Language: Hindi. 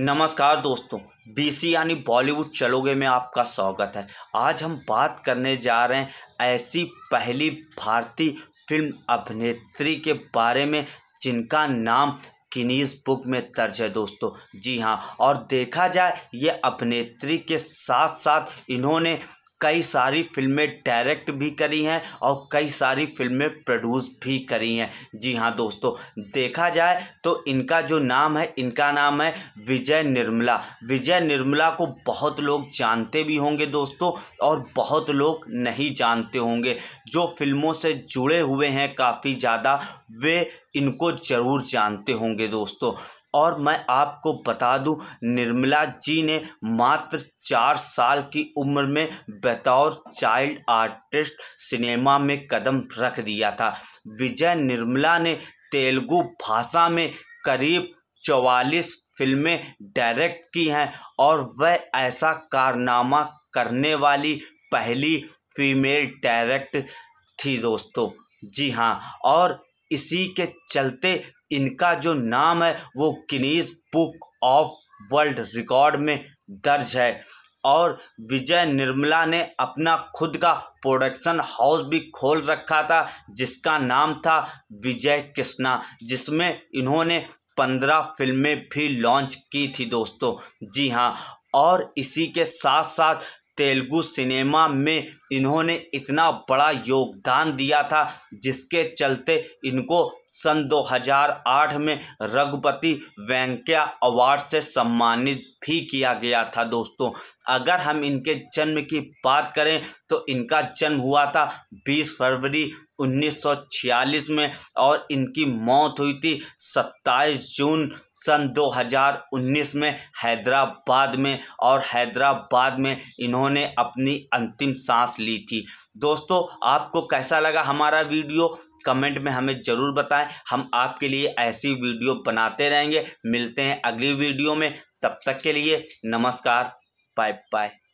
नमस्कार दोस्तों बीसी यानी बॉलीवुड चलोगे में आपका स्वागत है आज हम बात करने जा रहे हैं ऐसी पहली भारतीय फिल्म अभिनेत्री के बारे में जिनका नाम किनीज़ बुक में दर्ज है दोस्तों जी हाँ और देखा जाए ये अभिनेत्री के साथ साथ इन्होंने कई सारी फिल्में डायरेक्ट भी करी हैं और कई सारी फिल्में प्रोड्यूस भी करी हैं जी हाँ दोस्तों देखा जाए तो इनका जो नाम है इनका नाम है विजय निर्मला विजय निर्मला को बहुत लोग जानते भी होंगे दोस्तों और बहुत लोग नहीं जानते होंगे जो फिल्मों से जुड़े हुए हैं काफ़ी ज़्यादा वे इनको ज़रूर जानते होंगे दोस्तों और मैं आपको बता दूं निर्मला जी ने मात्र चार साल की उम्र में बतौर चाइल्ड आर्टिस्ट सिनेमा में कदम रख दिया था विजय निर्मला ने तेलुगु भाषा में करीब चौवालीस फिल्में डायरेक्ट की हैं और वह ऐसा कारनामा करने वाली पहली फीमेल डायरेक्ट थी दोस्तों जी हाँ और इसी के चलते इनका जो नाम है वो Guinness book of world record में दर्ज है और विजय निर्मला ने अपना खुद का प्रोडक्शन हाउस भी खोल रखा था जिसका नाम था विजय कृष्णा जिसमें इन्होंने पंद्रह फिल्में भी लॉन्च की थी दोस्तों जी हाँ और इसी के साथ साथ तेलुगु सिनेमा में इन्होंने इतना बड़ा योगदान दिया था जिसके चलते इनको सन 2008 में रघुपति वेंकैया अवार्ड से सम्मानित भी किया गया था दोस्तों अगर हम इनके जन्म की बात करें तो इनका जन्म हुआ था 20 फरवरी 1946 में और इनकी मौत हुई थी 27 जून सन 2019 में हैदराबाद में और हैदराबाद में इन्होंने अपनी अंतिम सांस ली थी दोस्तों आपको कैसा लगा हमारा वीडियो कमेंट में हमें ज़रूर बताएं हम आपके लिए ऐसी वीडियो बनाते रहेंगे मिलते हैं अगली वीडियो में तब तक के लिए नमस्कार बाय बाय